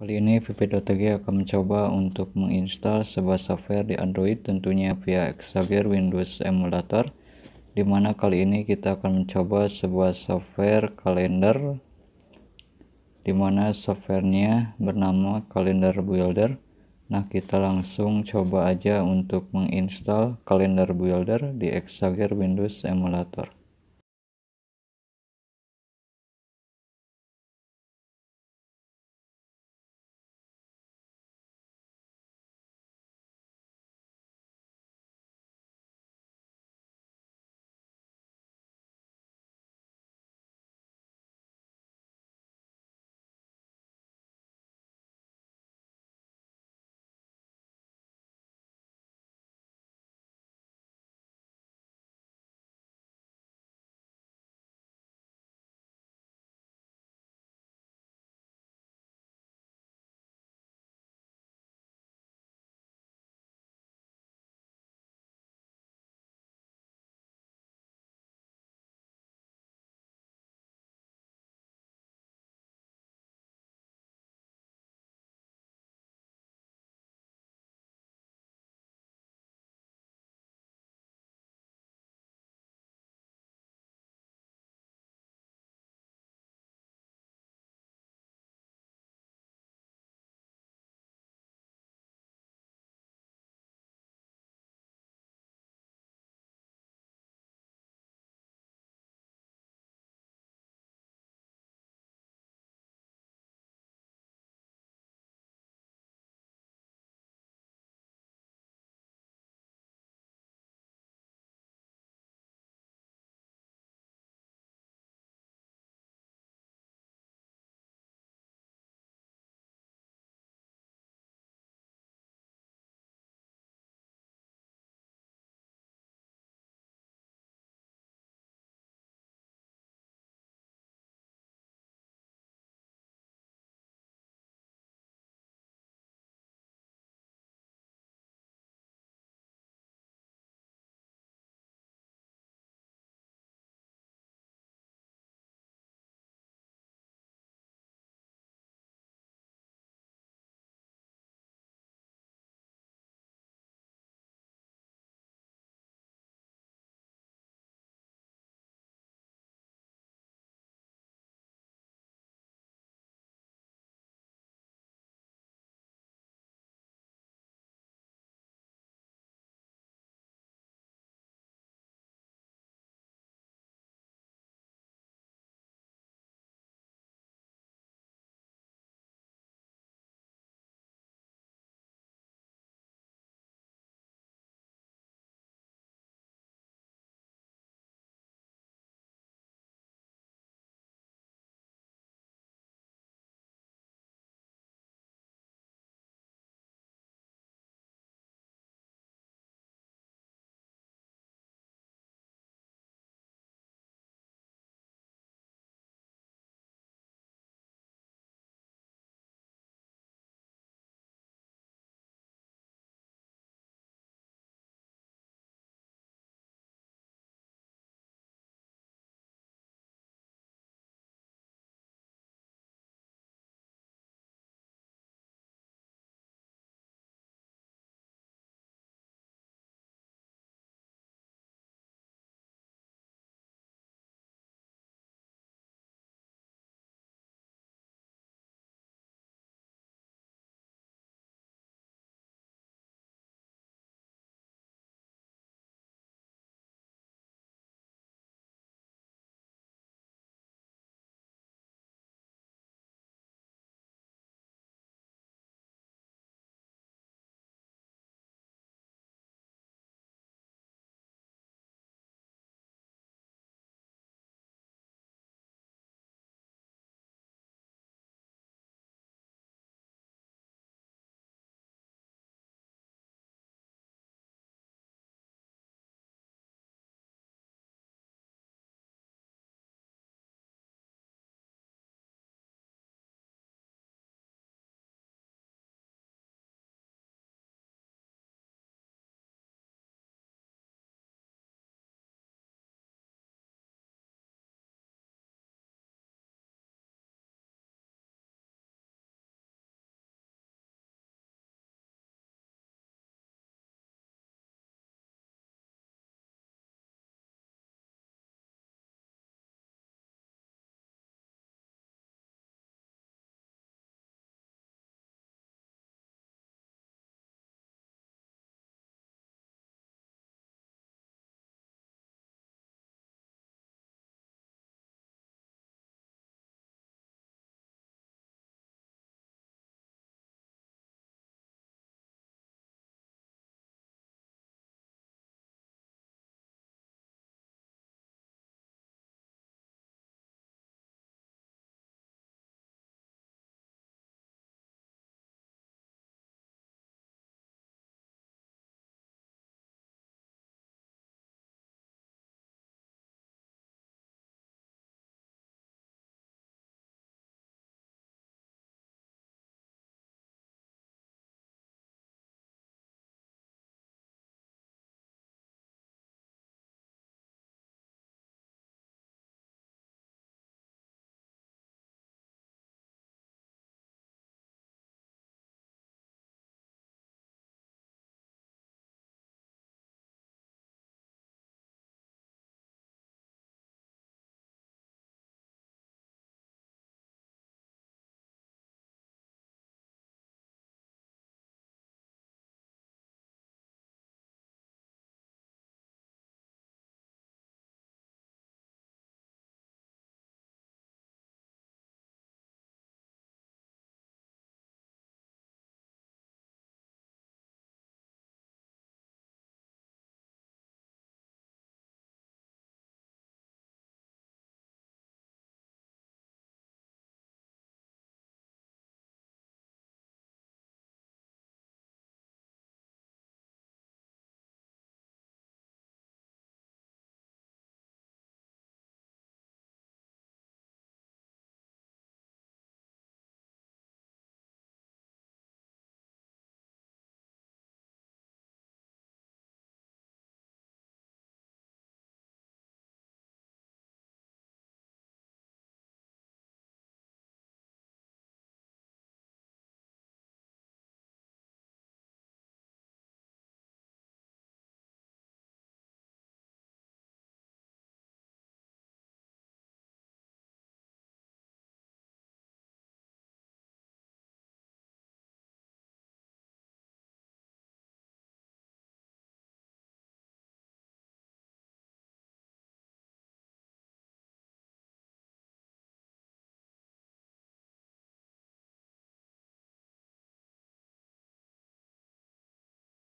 Kali ini vp.tg akan mencoba untuk menginstal sebuah software di Android tentunya via Xavier Windows Emulator dimana kali ini kita akan mencoba sebuah software kalender dimana softwarenya bernama Calendar Builder nah kita langsung coba aja untuk menginstal Calendar Builder di Xavier Windows Emulator